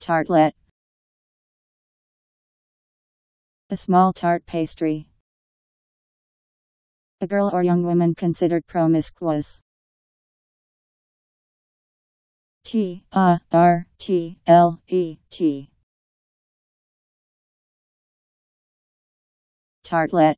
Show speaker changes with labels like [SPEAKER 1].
[SPEAKER 1] Tartlet A small tart pastry. A girl or young woman considered promiscuous. T A R T L E T Tartlet